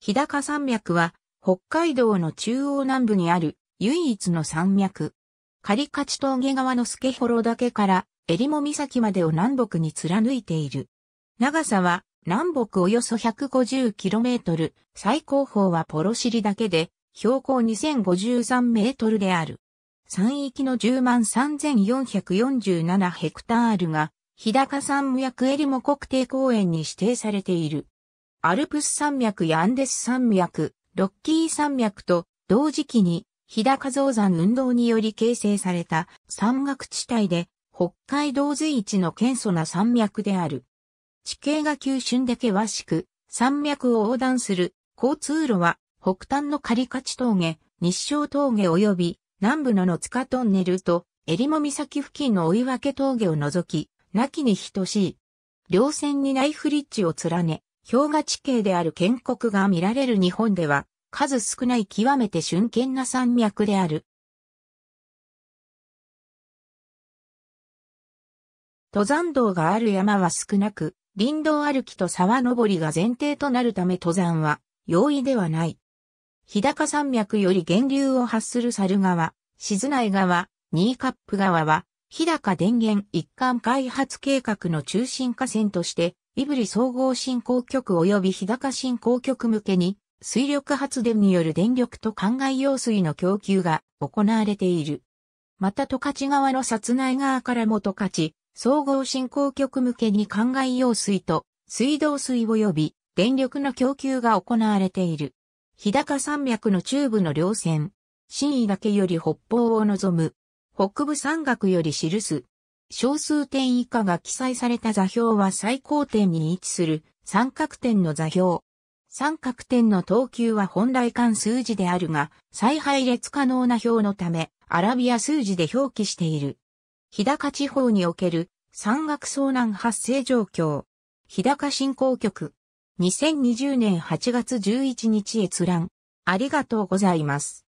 日高山脈は北海道の中央南部にある唯一の山脈。狩勝峠側の助幌岳から襟モ岬までを南北に貫いている。長さは南北およそ 150km、最高峰はポロシリ岳で標高2053メートルである。山域の10万3447ヘクタールが日高山脈襟モ国定公園に指定されている。アルプス山脈やアンデス山脈、ロッキー山脈と同時期に日高造山運動により形成された山岳地帯で北海道随一の謙遜な山脈である。地形が急峻で険しく、山脈を横断する交通路は北端の狩勝峠、日照峠及び南部の野塚トンネルと襟裳岬付近の追分峠を除き、なきに等しい。両線にナイフリッジを連ね、氷河地形である建国が見られる日本では、数少ない極めて瞬間な山脈である。登山道がある山は少なく、林道歩きと沢登りが前提となるため登山は容易ではない。日高山脈より源流を発する猿川、静内川、ーカップ川は日高電源一貫開発計画の中心河川として、胆振総合振興局及び日高振興局向けに、水力発電による電力と灌漑用水の供給が行われている。また十勝川の札内側からも十勝、総合振興局向けに灌漑用水と水道水及び電力の供給が行われている。日高山脈の中部の稜線、新井岳より北方を望む北部山岳より記す。小数点以下が記載された座標は最高点に位置する三角点の座標。三角点の等級は本来関数字であるが、再配列可能な表のため、アラビア数字で表記している。日高地方における山岳遭難発生状況。日高振興局。2020年8月11日閲覧。ありがとうございます。